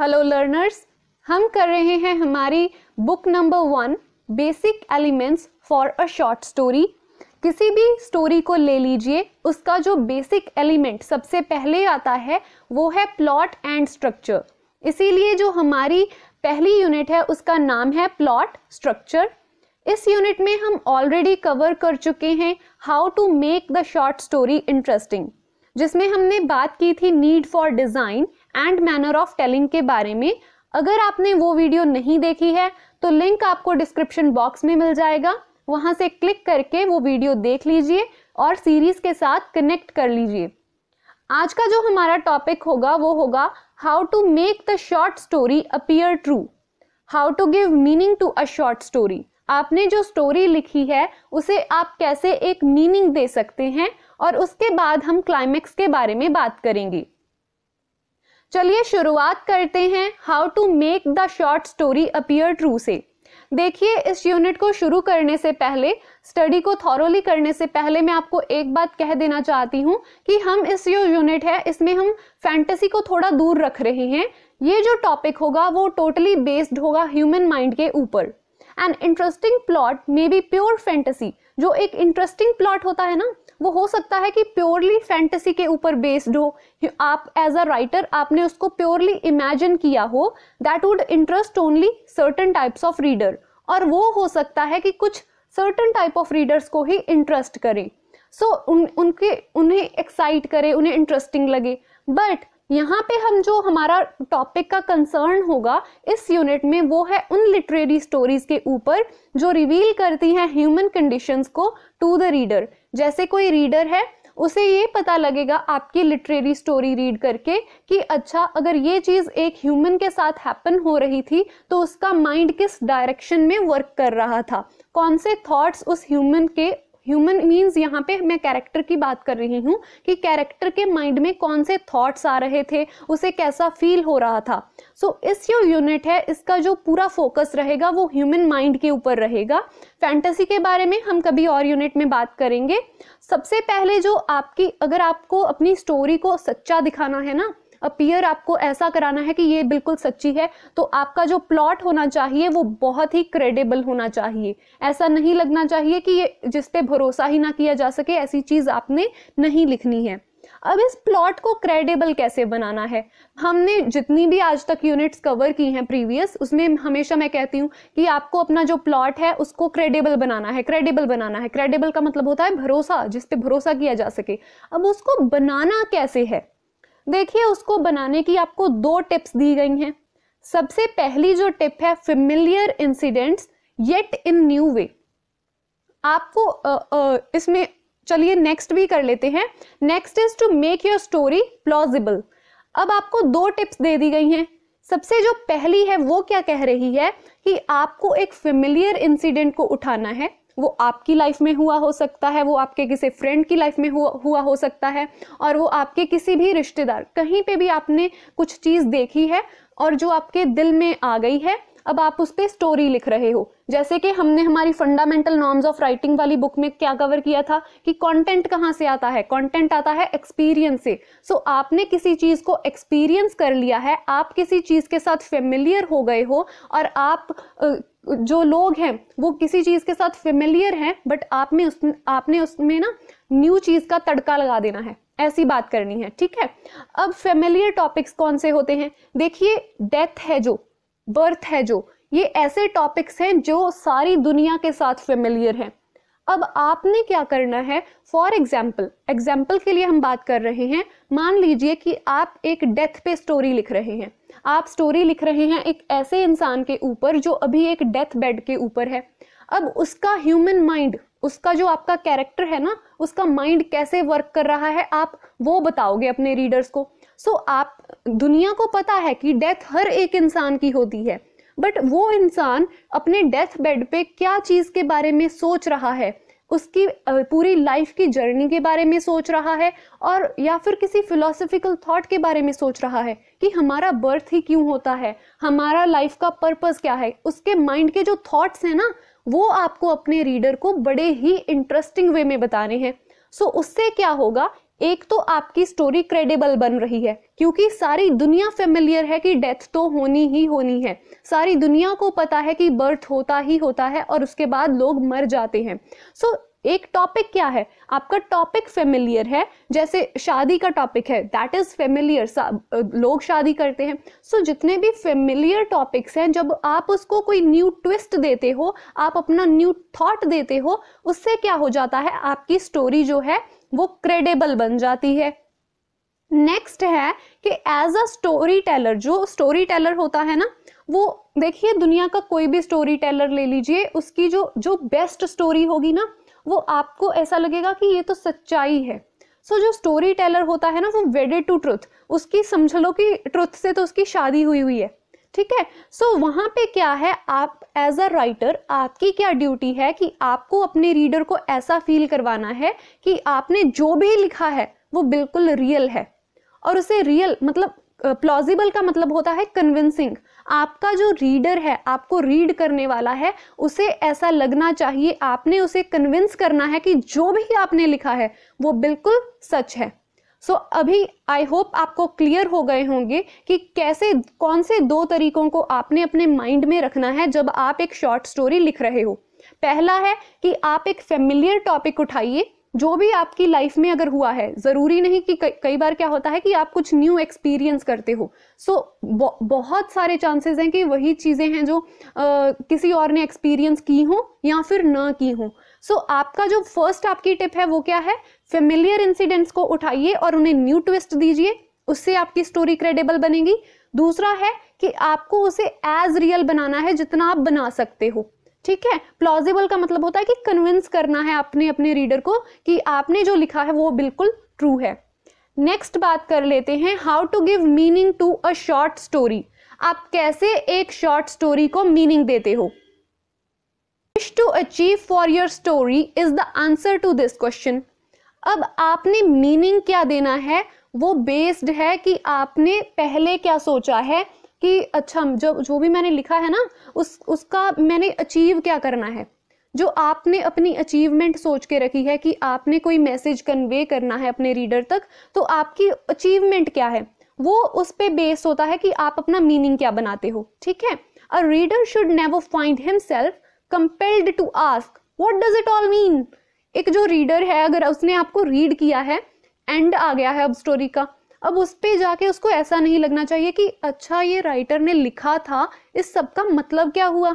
Hello learners हम कर रहे हैं हमारी book number one basic elements for a short story किसी भी स्टोरी को ले लीजिए उसका जो बेसिक एलिमेंट सबसे पहले आता है वो है प्लॉट एंड स्ट्रक्चर इसीलिए जो हमारी पहली यूनिट है उसका नाम है प्लॉट स्ट्रक्चर इस यूनिट में हम ऑलरेडी कवर कर चुके हैं how to make the short story interesting जिसमें हमने बात की थी need for design and manner of telling के बारे में अगर आपने वो वीडियो नहीं देखी है तो लिंक आपको डिस्क्रिप्शन बॉक्स में मिल जाएगा वहां से क्लिक करके वो वीडियो देख लीजिए और सीरीज के साथ कनेक्ट कर लीजिए आज का जो हमारा टॉपिक होगा वो होगा how to make the short story appear true how to give meaning to a short story आपने जो स्टोरी लिखी है उसे आप कैसे एक मीनिंग दे सकते हैं और उसके बाद हम क्लाइमेक्स के बारे में बात करेंगे चलिए शुरुआत करते हैं how to make the short story appear true से देखिए इस यूनिट को शुरू करने से पहले स्टडी को थॉरोली करने से पहले मैं आपको एक बात कह देना चाहती हूँ कि हम इस जो यूनिट है इसमें हम फैंटेसी को थोड़ा दूर रख रहे हैं ये जो टॉपिक होगा वो टोटली बेस्ड होगा ह्यूमन माइंड के ऊपर an interesting plot may be pure fantasy जो एक इंटरेस्टिंग प्लॉट होता है ना वो हो सकता है कि प्योरली फैंटेसी के ऊपर बेस्ड हो आप एज अ राइटर आपने उसको प्योरली इमेजिन किया हो that would interest only certain types of reader और वो हो सकता है कि कुछ सर्टन टाइप ऑफ रीडर्स को ही इंटरेस्ट करें सो so, उन उनके उन्हें एक्साइट करे उन्हें इंटरेस्टिंग लगे बट यहाँ पे हम जो हमारा टॉपिक का कंसर्न होगा इस यूनिट में वो है उन लिटरेरी स्टोरीज के ऊपर जो रिवील करती हैं ह्यूमन कंडीशंस को टू द रीडर जैसे कोई रीडर है उसे ये पता लगेगा आपकी लिटरेरी स्टोरी रीड करके कि अच्छा अगर ये चीज़ एक ह्यूमन के साथ हैपन हो रही थी तो उसका माइंड किस डायरेक्शन में वर्क कर रहा था कौन से थॉट्स उस ह्यूमन के ह्यूमन मीन्स यहाँ पे मैं कैरेक्टर की बात कर रही हूँ कि कैरेक्टर के माइंड में कौन से थॉट्स आ रहे थे उसे कैसा फील हो रहा था सो so, इस जो यूनिट है इसका जो पूरा फोकस रहेगा वो ह्यूमन माइंड के ऊपर रहेगा फैंटेसी के बारे में हम कभी और यूनिट में बात करेंगे सबसे पहले जो आपकी अगर आपको अपनी स्टोरी को सच्चा दिखाना है ना अपीयर आपको ऐसा कराना है कि ये बिल्कुल सच्ची है तो आपका जो प्लॉट होना चाहिए वो बहुत ही क्रेडिबल होना चाहिए ऐसा नहीं लगना चाहिए कि ये जिस पे भरोसा ही ना किया जा सके ऐसी चीज़ आपने नहीं लिखनी है अब इस प्लॉट को क्रेडिबल कैसे बनाना है हमने जितनी भी आज तक यूनिट्स कवर की हैं प्रीवियस उसमें हमेशा मैं कहती हूँ कि आपको अपना जो प्लॉट है उसको क्रेडिबल बनाना है क्रेडिबल बनाना है क्रेडिबल का मतलब होता है भरोसा जिस पे भरोसा किया जा सके अब उसको बनाना कैसे है देखिए उसको बनाने की आपको दो टिप्स दी गई हैं सबसे पहली जो टिप है familiar incidents yet in new way आपको इसमें चलिए नेक्स्ट भी कर लेते हैं next is to make your story plausible अब आपको दो टिप्स दे दी गई हैं सबसे जो पहली है वो क्या कह रही है कि आपको एक फेमिलियर इंसिडेंट को उठाना है वो आपकी लाइफ में हुआ हो सकता है वो आपके किसी फ्रेंड की लाइफ में हुआ हुआ हो सकता है और वो आपके किसी भी रिश्तेदार कहीं पे भी आपने कुछ चीज़ देखी है और जो आपके दिल में आ गई है अब आप उस पर स्टोरी लिख रहे हो जैसे कि हमने हमारी फंडामेंटल नॉर्म्स ऑफ राइटिंग वाली बुक में क्या कवर किया था कि कंटेंट कहाँ से आता है कंटेंट आता है एक्सपीरियंस से सो so, आपने किसी चीज़ को एक्सपीरियंस कर लिया है आप किसी चीज़ के साथ फेमिलियर हो गए हो और आप जो लोग हैं वो किसी चीज़ के साथ फेमिलियर हैं बट आप में उस आपने उसमें ना न्यू चीज़ का तड़का लगा देना है ऐसी बात करनी है ठीक है अब फेमिलियर टॉपिक्स कौन से होते हैं देखिए डेथ है जो बर्थ है जो ये ऐसे टॉपिक्स हैं जो सारी दुनिया के साथ फेमिलियर हैं अब आपने क्या करना है फॉर एग्जाम्पल एग्जाम्पल के लिए हम बात कर रहे हैं मान लीजिए कि आप एक डेथ पे स्टोरी लिख रहे हैं आप स्टोरी लिख रहे हैं एक ऐसे इंसान के ऊपर जो अभी एक डेथ बेड के ऊपर है अब उसका ह्यूमन माइंड उसका जो आपका कैरेक्टर है ना उसका माइंड कैसे वर्क कर रहा है आप वो बताओगे अपने रीडर्स को सो so, आप दुनिया को पता है कि डेथ हर एक इंसान की होती है बट वो इंसान अपने डेथ बेड पे क्या चीज़ के बारे में सोच रहा है उसकी पूरी लाइफ की जर्नी के बारे में सोच रहा है और या फिर किसी फिलोसफिकल थॉट के बारे में सोच रहा है कि हमारा बर्थ ही क्यों होता है हमारा लाइफ का पर्पस क्या है उसके माइंड के जो थॉट्स हैं ना वो आपको अपने रीडर को बड़े ही इंटरेस्टिंग वे में बताने हैं सो so, उससे क्या होगा एक तो आपकी स्टोरी क्रेडिबल बन रही है क्योंकि सारी दुनिया फेमिलियर है कि डेथ तो होनी ही होनी है सारी दुनिया को पता है कि बर्थ होता ही होता है और उसके बाद लोग मर जाते हैं सो so, एक टॉपिक क्या है आपका टॉपिक फेमिलियर है जैसे शादी का टॉपिक है दैट इज फेमिलियर लोग शादी करते हैं सो so, जितने भी फेमिलियर टॉपिक्स हैं जब आप उसको कोई न्यू ट्विस्ट देते हो आप अपना न्यू थॉट देते हो उससे क्या हो जाता है आपकी स्टोरी जो है वो क्रेडिबल बन जाती है नेक्स्ट है कि एज अ स्टोरी टेलर जो स्टोरी टेलर होता है ना वो देखिए दुनिया का कोई भी स्टोरी टेलर ले लीजिए उसकी जो जो बेस्ट स्टोरी होगी ना वो आपको ऐसा लगेगा कि ये तो सच्चाई है सो so, जो स्टोरी टेलर होता है ना वो वेडेड टू ट्रुथ उसकी समझ लो कि ट्रुथ से तो उसकी शादी हुई हुई है ठीक है सो so, वहां पे क्या है आप एज अ राइटर आपकी क्या ड्यूटी है कि आपको अपने रीडर को ऐसा फील करवाना है कि आपने जो भी लिखा है वो बिल्कुल रियल है और उसे रियल मतलब प्लॉजिबल का मतलब होता है कन्विंसिंग आपका जो रीडर है आपको रीड करने वाला है उसे ऐसा लगना चाहिए आपने उसे कन्विंस करना है कि जो भी आपने लिखा है वो बिल्कुल सच है सो so, अभी आई होप आपको क्लियर हो गए होंगे कि कैसे कौन से दो तरीकों को आपने अपने माइंड में रखना है जब आप एक शॉर्ट स्टोरी लिख रहे हो पहला है कि आप एक फेमिलियर टॉपिक उठाइए जो भी आपकी लाइफ में अगर हुआ है ज़रूरी नहीं कि कई बार क्या होता है कि आप कुछ न्यू एक्सपीरियंस करते हो सो so, बहुत सारे चांसेस हैं कि वही चीज़ें हैं जो आ, किसी और ने एक्सपीरियंस की हो या फिर ना की हो सो so, आपका जो फर्स्ट आपकी टिप है वो क्या है फेमिलियर इंसिडेंट्स को उठाइए और उन्हें न्यू ट्विस्ट दीजिए उससे आपकी स्टोरी क्रेडिबल बनेगी दूसरा है कि आपको उसे एज रियल बनाना है जितना आप बना सकते हो ठीक है प्लॉजिबल का मतलब होता है कि कन्विंस करना है अपने अपने रीडर को कि आपने जो लिखा है वो बिल्कुल ट्रू है नेक्स्ट बात कर लेते हैं how to give meaning to a short story आप कैसे एक शॉर्ट स्टोरी को मीनिंग देते हो wish to achieve for your story is the answer to this question अब आपने मीनिंग क्या देना है वो बेस्ड है कि आपने पहले क्या सोचा है कि अच्छा जो जो भी मैंने लिखा है ना उस उसका मैंने अचीव क्या करना है जो आपने अपनी अचीवमेंट सोच के रखी है कि आपने कोई मैसेज कन्वे करना है अपने रीडर तक तो आपकी अचीवमेंट क्या है वो उस पर बेस होता है कि आप अपना मीनिंग क्या बनाते हो ठीक है a reader should never find himself compelled to ask what does it all mean एक जो रीडर है अगर उसने आपको रीड किया है एंड आ गया है अब स्टोरी का अब उस पर जाके उसको ऐसा नहीं लगना चाहिए कि अच्छा ये राइटर ने लिखा था इस सब का मतलब क्या हुआ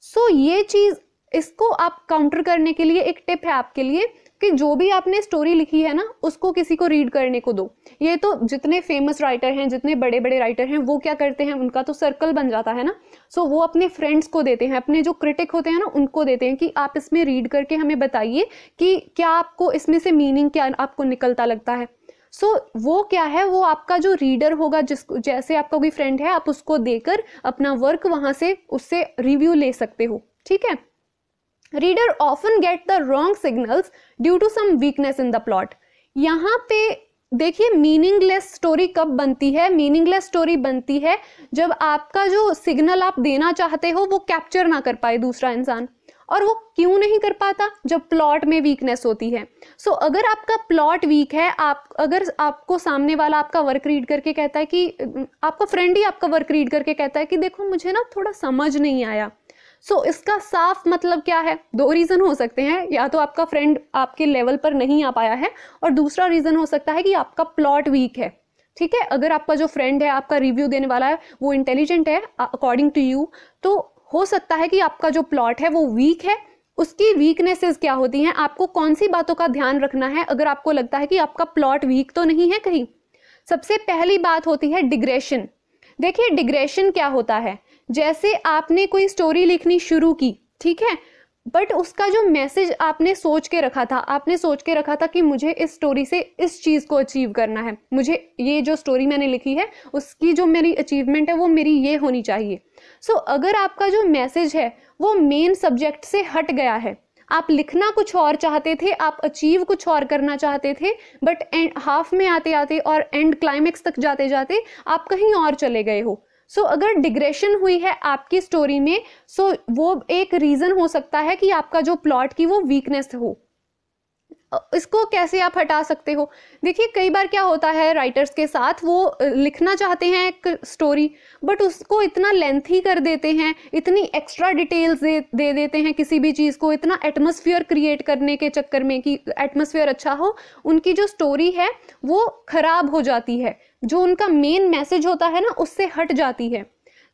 सो so, ये चीज़ इसको आप काउंटर करने के लिए एक टिप है आपके लिए कि जो भी आपने स्टोरी लिखी है ना उसको किसी को रीड करने को दो ये तो जितने फेमस राइटर हैं जितने बड़े बड़े राइटर हैं वो क्या करते हैं उनका तो सर्कल बन जाता है ना सो so, वो अपने फ्रेंड्स को देते हैं अपने जो क्रिटिक होते हैं ना उनको देते हैं कि आप इसमें रीड करके हमें बताइए कि क्या आपको इसमें से मीनिंग क्या आपको निकलता लगता है सो so, वो क्या है वो आपका जो रीडर होगा जिस जैसे आपका कोई फ्रेंड है आप उसको देकर अपना वर्क वहाँ से उससे रिव्यू ले सकते हो ठीक है reader often get the wrong signals due to some weakness in the plot यहाँ पे देखिए मीनिंगलेस स्टोरी कब बनती है मीनिंगलेस स्टोरी बनती है जब आपका जो सिग्नल आप देना चाहते हो वो कैप्चर ना कर पाए दूसरा इंसान और वो क्यों नहीं कर पाता जब प्लॉट में वीकनेस होती है सो so, अगर आपका प्लॉट वीक है आप अगर आपको सामने वाला आपका वर्क रीड करके कहता है कि आपका फ्रेंड ही आपका वर्क रीड करके कहता है कि देखो मुझे ना थोड़ा समझ नहीं आया सो so, इसका साफ मतलब क्या है दो रीज़न हो सकते हैं या तो आपका फ्रेंड आपके लेवल पर नहीं आ पाया है और दूसरा रीज़न हो सकता है कि आपका प्लॉट वीक है ठीक है अगर आपका जो फ्रेंड है आपका रिव्यू देने वाला है वो इंटेलिजेंट है अकॉर्डिंग टू यू तो हो सकता है कि आपका जो प्लॉट है वो वीक है उसकी वीकनेसेस क्या होती हैं आपको कौन सी बातों का ध्यान रखना है अगर आपको लगता है कि आपका प्लॉट वीक तो नहीं है कहीं सबसे पहली बात होती है डिग्रेशन देखिए डिग्रेशन क्या होता है जैसे आपने कोई स्टोरी लिखनी शुरू की ठीक है बट उसका जो मैसेज आपने सोच के रखा था आपने सोच के रखा था कि मुझे इस स्टोरी से इस चीज़ को अचीव करना है मुझे ये जो स्टोरी मैंने लिखी है उसकी जो मेरी अचीवमेंट है वो मेरी ये होनी चाहिए सो so, अगर आपका जो मैसेज है वो मेन सब्जेक्ट से हट गया है आप लिखना कुछ और चाहते थे आप अचीव कुछ और करना चाहते थे बट एंड हाफ में आते आते और एंड क्लाइमेक्स तक जाते जाते आप कहीं और चले गए हो सो so, अगर डिग्रेशन हुई है आपकी स्टोरी में सो so वो एक रीज़न हो सकता है कि आपका जो प्लॉट की वो वीकनेस हो इसको कैसे आप हटा सकते हो देखिए कई बार क्या होता है राइटर्स के साथ वो लिखना चाहते हैं एक स्टोरी बट उसको इतना लेंथी कर देते हैं इतनी एक्स्ट्रा डिटेल्स दे, दे देते हैं किसी भी चीज़ को इतना एटमोसफियर क्रिएट करने के चक्कर में कि एटमोसफियर अच्छा हो उनकी जो स्टोरी है वो ख़राब हो जाती है जो उनका मेन मैसेज होता है ना उससे हट जाती है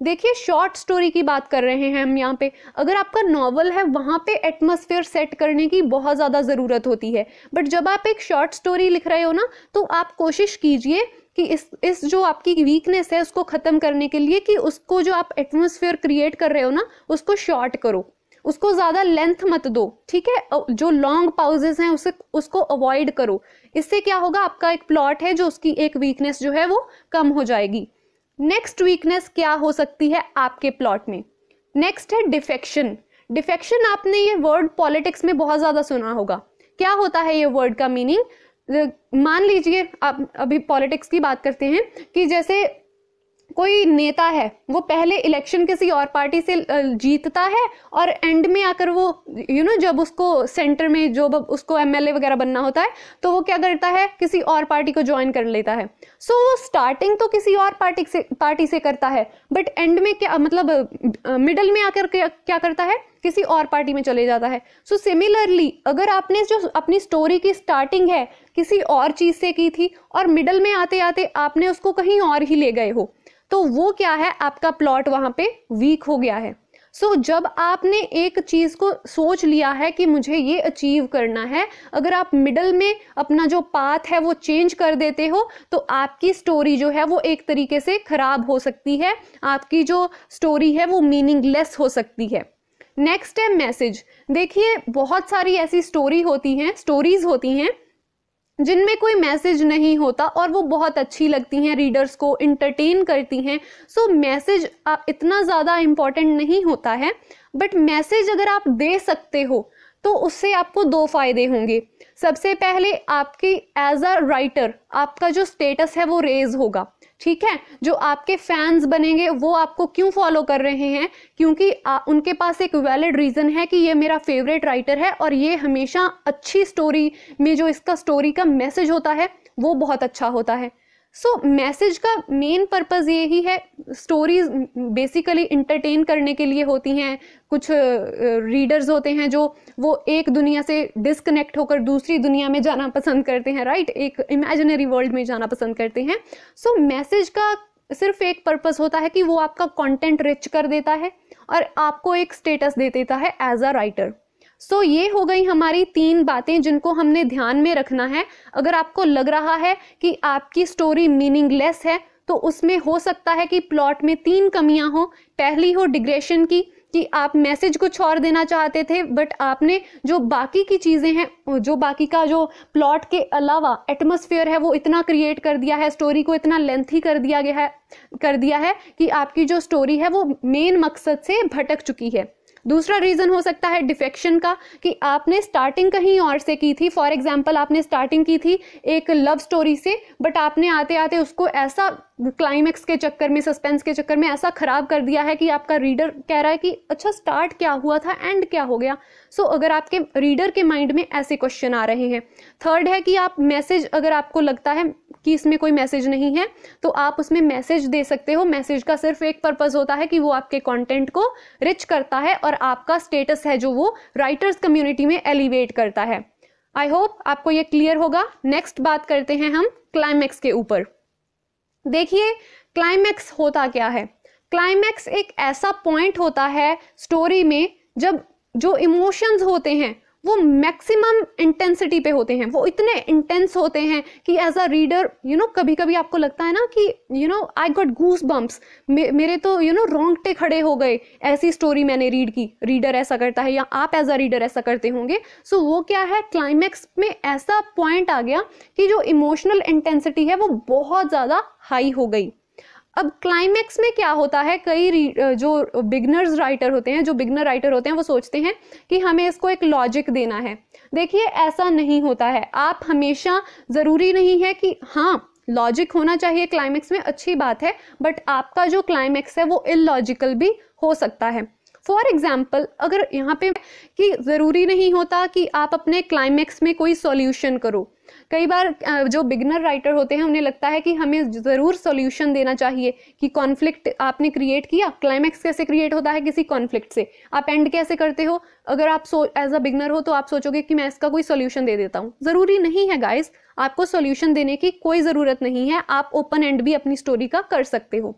देखिए शॉर्ट स्टोरी की बात कर रहे हैं हम यहाँ पे अगर आपका नॉवल है वहाँ पे एटमॉस्फेयर सेट करने की बहुत ज़्यादा ज़रूरत होती है बट जब आप एक शॉर्ट स्टोरी लिख रहे हो ना तो आप कोशिश कीजिए कि इस इस जो आपकी वीकनेस है उसको ख़त्म करने के लिए कि उसको जो आप एटमॉस्फेयर क्रिएट कर रहे हो ना उसको शॉर्ट करो उसको ज़्यादा लेंथ मत दो ठीक है जो लॉन्ग पाउजेस हैं उसे उसको अवॉइड करो इससे क्या होगा आपका एक प्लॉट है जो उसकी एक वीकनेस जो है वो कम हो जाएगी नेक्स्ट वीकनेस क्या हो सकती है आपके प्लॉट में नेक्स्ट है डिफेक्शन डिफेक्शन आपने ये वर्ड पॉलिटिक्स में बहुत ज़्यादा सुना होगा क्या होता है ये वर्ड का मीनिंग मान लीजिए आप अभी पॉलिटिक्स की बात करते हैं कि जैसे कोई नेता है वो पहले इलेक्शन किसी और पार्टी से जीतता है और एंड में आकर वो यू you नो know, जब उसको सेंटर में जो उसको एमएलए वगैरह बनना होता है तो वो क्या करता है किसी और पार्टी को ज्वाइन कर लेता है सो so, वो स्टार्टिंग तो किसी और पार्टी से पार्टी से करता है बट एंड में क्या मतलब मिडल में आकर क्या करता है किसी और पार्टी में चले जाता है सो so, सिमिलरली अगर आपने जो अपनी स्टोरी की स्टार्टिंग है किसी और चीज़ से की थी और मिडल में आते आते आपने उसको कहीं और ही ले गए हो तो वो क्या है आपका प्लॉट वहाँ पे वीक हो गया है सो so, जब आपने एक चीज़ को सोच लिया है कि मुझे ये अचीव करना है अगर आप मिडल में अपना जो पाथ है वो चेंज कर देते हो तो आपकी स्टोरी जो है वो एक तरीके से ख़राब हो सकती है आपकी जो स्टोरी है वो मीनिंगलेस हो सकती है नेक्स्ट है मैसेज देखिए बहुत सारी ऐसी स्टोरी होती हैं स्टोरीज होती हैं जिनमें कोई मैसेज नहीं होता और वो बहुत अच्छी लगती हैं रीडर्स को इंटरटेन करती हैं सो मैसेज इतना ज़्यादा इम्पॉर्टेंट नहीं होता है बट मैसेज अगर आप दे सकते हो तो उससे आपको दो फायदे होंगे सबसे पहले आपकी एज अ राइटर आपका जो स्टेटस है वो रेज होगा ठीक है जो आपके फैंस बनेंगे वो आपको क्यों फॉलो कर रहे हैं क्योंकि आ, उनके पास एक वैलिड रीज़न है कि ये मेरा फेवरेट राइटर है और ये हमेशा अच्छी स्टोरी में जो इसका स्टोरी का मैसेज होता है वो बहुत अच्छा होता है सो so, मैसेज का मेन पर्पज़ ही है स्टोरीज बेसिकली इंटरटेन करने के लिए होती हैं कुछ रीडर्स uh, होते हैं जो वो एक दुनिया से डिसकनेक्ट होकर दूसरी दुनिया में जाना पसंद करते हैं राइट right? एक इमेजिनरी वर्ल्ड में जाना पसंद करते हैं सो so, मैसेज का सिर्फ एक पर्पज़ होता है कि वो आपका कंटेंट रिच कर देता है और आपको एक स्टेटस दे देता है as a writer so so, ये हो गई हमारी तीन बातें जिनको हमने ध्यान में रखना है अगर आपको लग रहा है कि आपकी स्टोरी मीनिंगलेस है तो उसमें हो सकता है कि प्लॉट में तीन कमियां हो पहली हो डिग्रेशन की कि आप मैसेज कुछ और देना चाहते थे बट आपने जो बाकी की चीज़ें हैं जो बाकी का जो प्लॉट के अलावा एटमोसफियर है वो इतना क्रिएट कर दिया है स्टोरी को इतना लेंथी कर दिया गया है कर दिया है कि आपकी जो स्टोरी है वो मेन मकसद से भटक चुकी है दूसरा रीज़न हो सकता है डिफेक्शन का कि आपने स्टार्टिंग कहीं और से की थी फॉर एग्जाम्पल आपने स्टार्टिंग की थी एक लव स्टोरी से बट आपने आते आते उसको ऐसा क्लाइमैक्स के चक्कर में सस्पेंस के चक्कर में ऐसा ख़राब कर दिया है कि आपका रीडर कह रहा है कि अच्छा स्टार्ट क्या हुआ था एंड क्या हो गया सो so, अगर आपके रीडर के माइंड में ऐसे क्वेश्चन आ रहे हैं थर्ड है कि आप मैसेज अगर आपको लगता है कि इसमें कोई मैसेज नहीं है तो आप उसमें मैसेज दे सकते हो मैसेज का सिर्फ एक पर्पज़ होता है कि वो आपके कॉन्टेंट को रिच करता है और आपका स्टेटस है जो वो राइटर्स कम्युनिटी में एलिवेट करता है आई होप आपको ये क्लियर होगा नेक्स्ट बात करते हैं हम क्लाइमैक्स के ऊपर देखिए क्लाइमैक्स होता क्या है क्लाइमैक्स एक ऐसा पॉइंट होता है स्टोरी में जब जो इमोशंस होते हैं वो मैक्सिमम इंटेंसिटी पे होते हैं वो इतने इंटेंस होते हैं कि as a reader you know कभी कभी आपको लगता है ना कि you know I got goose bumps मेरे तो यू नो रोंगटे खड़े हो गए ऐसी स्टोरी मैंने रीड की रीडर ऐसा करता है या आप एज अ रीडर ऐसा करते होंगे सो so, वो क्या है क्लाइमैक्स में ऐसा पॉइंट आ गया कि जो इमोशनल इंटेंसिटी है वो बहुत ज़्यादा हाई हो गई अब क्लाइमैक्स में क्या होता है कई जो बिगनर्स राइटर होते हैं जो बिगनर राइटर होते हैं वो सोचते हैं कि हमें इसको एक लॉजिक देना है देखिए ऐसा नहीं होता है आप हमेशा ज़रूरी नहीं है कि हाँ लॉजिक होना चाहिए क्लाइमैक्स में अच्छी बात है बट आपका जो क्लाइमैक्स है वो इलॉजिकल भी हो सकता है फॉर एग्जाम्पल अगर यहाँ पे कि ज़रूरी नहीं होता कि आप अपने क्लाइमैक्स में कोई सॉल्यूशन करो कई बार जो बिगनर राइटर होते हैं उन्हें लगता है कि हमें ज़रूर सॉल्यूशन देना चाहिए कि कॉन्फ्लिक्ट आपने क्रिएट किया क्लाइमैक्स कैसे क्रिएट होता है किसी कॉन्फ्लिक्ट से आप एंड कैसे करते हो अगर आप सो एज अ बिगनर हो तो आप सोचोगे कि मैं इसका कोई सोल्यूशन दे देता हूँ ज़रूरी नहीं है गाइज आपको सोल्यूशन देने की कोई ज़रूरत नहीं है आप ओपन एंड भी अपनी स्टोरी का कर सकते हो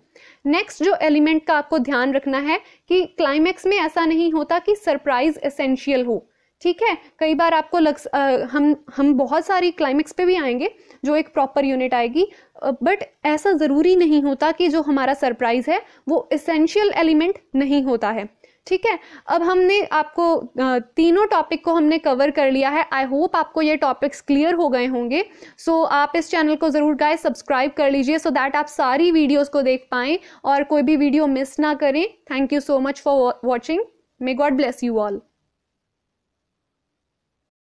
नेक्स्ट जो एलिमेंट का आपको ध्यान रखना है कि क्लाइमैक्स में ऐसा नहीं होता कि सरप्राइज एसेंशियल हो ठीक है कई बार आपको लग आ, हम हम बहुत सारी क्लाइमेक्स पे भी आएंगे जो एक प्रॉपर यूनिट आएगी बट ऐसा ज़रूरी नहीं होता कि जो हमारा सरप्राइज़ है वो इसेंशियल एलिमेंट नहीं होता है ठीक है अब हमने आपको तीनों टॉपिक को हमने कवर कर लिया है आई होप आपको ये टॉपिक्स क्लियर हो गए होंगे सो so, आप इस चैनल को ज़रूर गाय सब्सक्राइब कर लीजिए सो दैट आप सारी वीडियोस को देख पाएँ और कोई भी वीडियो मिस ना करें thank you so much for watching may God bless you all